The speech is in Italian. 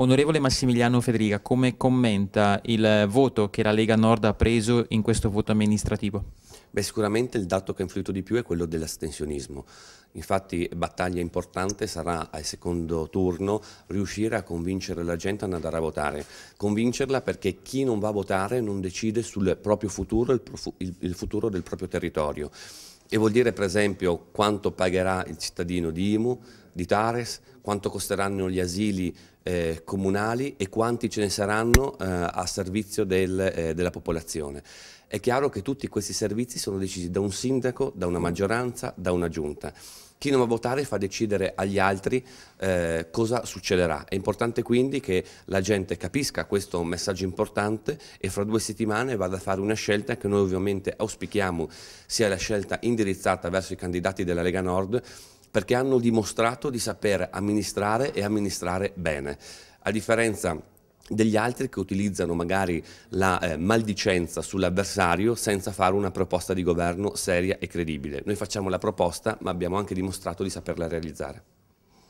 Onorevole Massimiliano Federica, come commenta il voto che la Lega Nord ha preso in questo voto amministrativo? Beh, sicuramente il dato che ha influito di più è quello dell'astensionismo. Infatti battaglia importante sarà al secondo turno riuscire a convincere la gente ad andare a votare, convincerla perché chi non va a votare non decide sul proprio futuro, il, futuro del proprio territorio. E vuol dire per esempio quanto pagherà il cittadino di IMU, di Tares, quanto costeranno gli asili eh, comunali e quanti ce ne saranno eh, a servizio del, eh, della popolazione. È chiaro che tutti questi servizi sono decisi da un sindaco, da una maggioranza, da una giunta. Chi non va a votare fa decidere agli altri eh, cosa succederà. È importante quindi che la gente capisca questo messaggio importante e fra due settimane vada a fare una scelta che noi ovviamente auspichiamo sia la scelta indirizzata verso i candidati della Lega Nord perché hanno dimostrato di saper amministrare e amministrare bene, a differenza degli altri che utilizzano magari la eh, maldicenza sull'avversario senza fare una proposta di governo seria e credibile. Noi facciamo la proposta ma abbiamo anche dimostrato di saperla realizzare.